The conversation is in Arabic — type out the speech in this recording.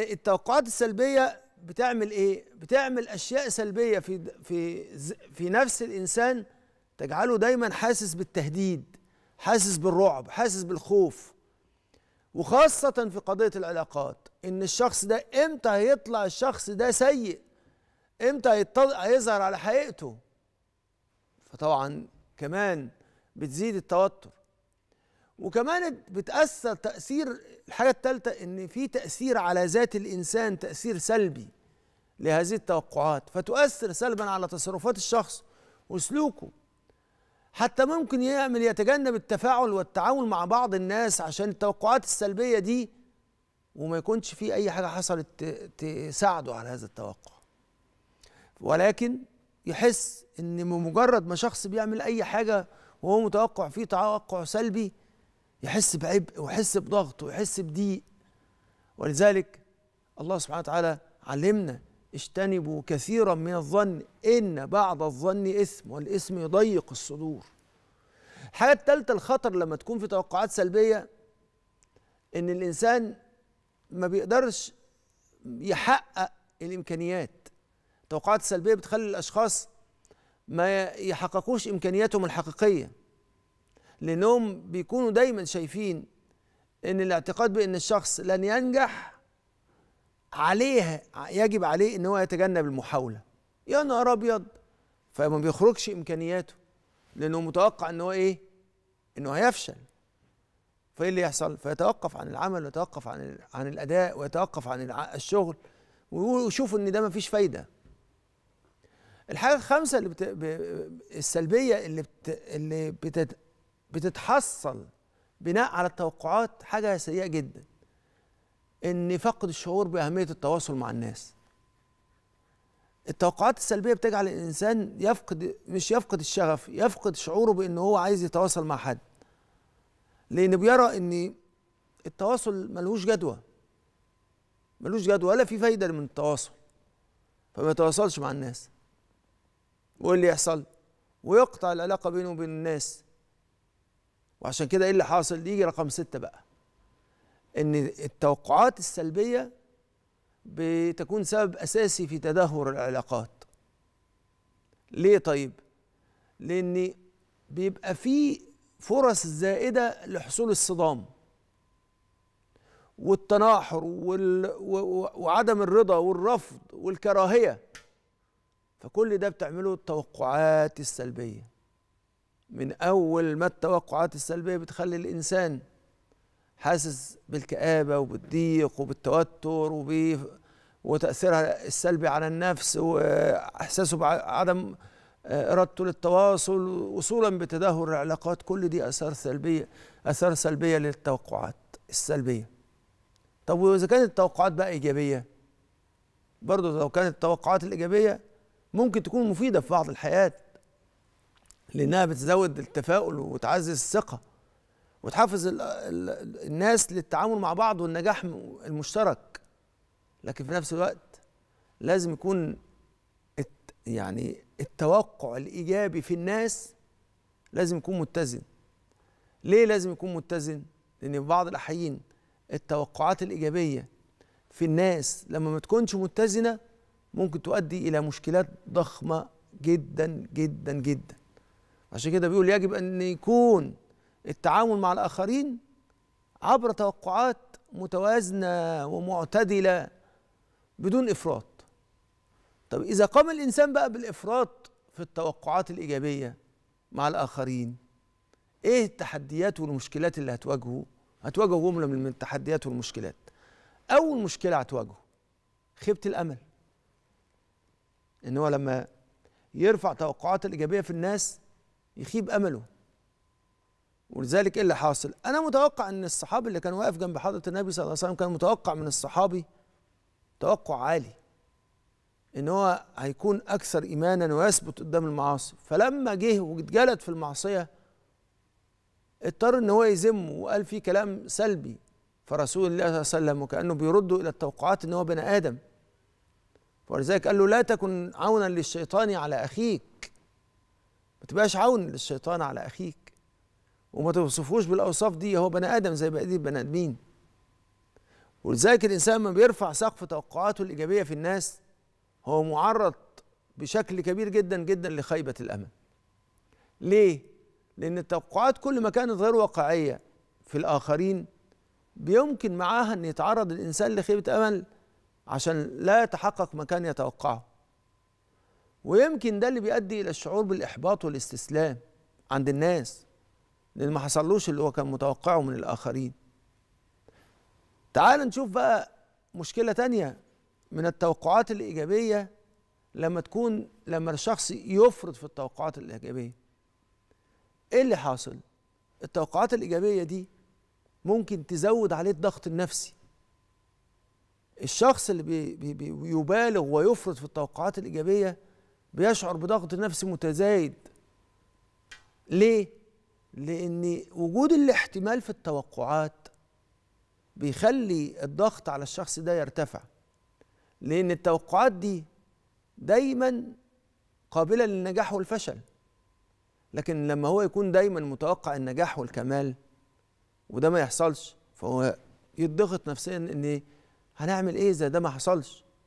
التوقعات السلبيه بتعمل ايه بتعمل اشياء سلبيه في في في نفس الانسان تجعله دايما حاسس بالتهديد حاسس بالرعب حاسس بالخوف وخاصه في قضيه العلاقات ان الشخص ده امتى هيطلع الشخص ده سيء امتى هيظهر على حقيقته فطبعا كمان بتزيد التوتر وكمان بتاثر تاثير الحاجه الثالثه ان في تاثير على ذات الانسان تاثير سلبي لهذه التوقعات فتؤثر سلبا على تصرفات الشخص وسلوكه حتى ممكن يعمل يتجنب التفاعل والتعامل مع بعض الناس عشان التوقعات السلبيه دي وما يكونش في اي حاجه حصلت تساعده على هذا التوقع ولكن يحس ان بمجرد ما شخص بيعمل اي حاجه وهو متوقع فيه توقع سلبي يحس بعبء ويحس بضغط ويحس بضيق ولذلك الله سبحانه وتعالى علمنا اجتنبوا كثيرا من الظن ان بعض الظن اثم والاثم يضيق الصدور الحاجه الثالثه الخطر لما تكون في توقعات سلبيه ان الانسان ما بيقدرش يحقق الامكانيات التوقعات السلبيه بتخلي الاشخاص ما يحققوش امكانياتهم الحقيقيه لانهم بيكونوا دايما شايفين ان الاعتقاد بان الشخص لن ينجح عليه يجب عليه ان هو يتجنب المحاوله يا نهار ابيض فما بيخرجش امكانياته لانه متوقع ان هو ايه انه هيفشل فايه اللي يحصل فيتوقف عن العمل ويتوقف عن عن الاداء ويتوقف عن الشغل ويشوف ان ده ما فيش فايده الحاجه الخامسه اللي بت... السلبيه اللي بت... اللي بتت... بتتحصل بناء على التوقعات حاجه سيئه جدا ان فقد الشعور باهميه التواصل مع الناس التوقعات السلبيه بتجعل الانسان يفقد مش يفقد الشغف يفقد شعوره بان هو عايز يتواصل مع حد لان بيرى ان التواصل ملهوش جدوى ملوش جدوى ولا في فايده من التواصل فما يتواصلش مع الناس وايه اللي يحصل ويقطع العلاقه بينه وبين الناس وعشان كده ايه اللي حاصل يجي رقم ستة بقى ان التوقعات السلبية بتكون سبب اساسي في تدهور العلاقات ليه طيب لان بيبقى في فرص زائدة لحصول الصدام والتناحر وال... وعدم الرضا والرفض والكراهية فكل ده بتعمله التوقعات السلبيه من أول ما التوقعات السلبية بتخلي الإنسان حاسس بالكآبة وبالضيق وبالتوتر وب وتأثيرها السلبي على النفس وإحساسه بعدم آه، إرادته للتواصل وصولا بتدهور العلاقات كل دي آثار سلبية آثار سلبية للتوقعات السلبية طب وإذا كانت التوقعات بقى إيجابية برضه لو كانت التوقعات الإيجابية ممكن تكون مفيدة في بعض الحياة لانها بتزود التفاؤل وتعزز الثقه وتحفز الـ الـ الناس للتعامل مع بعض والنجاح المشترك لكن في نفس الوقت لازم يكون الت يعني التوقع الايجابي في الناس لازم يكون متزن ليه لازم يكون متزن لان في بعض الاحيان التوقعات الايجابيه في الناس لما ما تكونش متزنه ممكن تؤدي الى مشكلات ضخمه جدا جدا جدا عشان كده بيقول يجب أن يكون التعامل مع الآخرين عبر توقعات متوازنة ومعتدلة بدون إفراط طب إذا قام الإنسان بقى بالإفراط في التوقعات الإيجابية مع الآخرين إيه التحديات والمشكلات اللي هتواجهه هتواجهه جملة من التحديات والمشكلات أول مشكلة هتواجهه خيبة الأمل إن هو لما يرفع توقعات الإيجابية في الناس يخيب امله ولذلك ايه اللي حاصل انا متوقع ان الصحابي اللي كان واقف جنب حضره النبي صلى الله عليه وسلم كان متوقع من الصحابي توقع عالي ان هو هيكون اكثر ايمانا ويثبت قدام المعاصي فلما جه واتجلد في المعصيه اضطر ان هو يذمه وقال فيه كلام سلبي فرسول الله صلى الله عليه وسلم وكانه بيرده الى التوقعات ان هو بني ادم ولذلك قال له لا تكن عونا للشيطان على اخيك ما تبقاش عون للشيطان على اخيك وما توصفوش بالاوصاف دي هو بني ادم زي بقيه البني ادمين ولذلك الانسان لما بيرفع سقف توقعاته الايجابيه في الناس هو معرض بشكل كبير جدا جدا لخيبه الامل ليه لان التوقعات كل ما كانت غير واقعيه في الاخرين بيمكن معاها ان يتعرض الانسان لخيبه امل عشان لا يتحقق ما كان يتوقعه ويمكن ده اللي بيؤدي الى الشعور بالاحباط والاستسلام عند الناس لان ما حصلوش اللي هو كان متوقعه من الاخرين تعال نشوف بقى مشكله تانية من التوقعات الايجابيه لما تكون لما الشخص يفرط في التوقعات الايجابيه ايه اللي حاصل التوقعات الايجابيه دي ممكن تزود عليه الضغط النفسي الشخص اللي بي بي بيبالغ ويفرط في التوقعات الايجابيه بيشعر بضغط نفسي متزايد ليه لان وجود الاحتمال في التوقعات بيخلي الضغط على الشخص ده يرتفع لان التوقعات دي دايما قابله للنجاح والفشل لكن لما هو يكون دايما متوقع النجاح والكمال وده ما يحصلش فهو يضغط نفسيا ان هنعمل ايه اذا ده ما حصلش